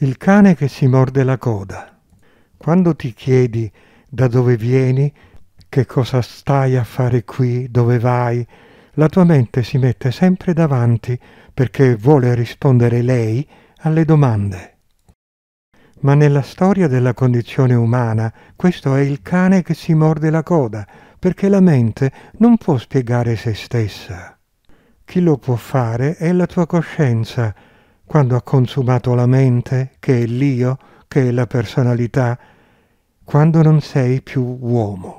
Il cane che si morde la coda. Quando ti chiedi da dove vieni, che cosa stai a fare qui, dove vai, la tua mente si mette sempre davanti perché vuole rispondere lei alle domande. Ma nella storia della condizione umana questo è il cane che si morde la coda, perché la mente non può spiegare se stessa. Chi lo può fare è la tua coscienza, quando ha consumato la mente, che è l'io, che è la personalità, quando non sei più uomo.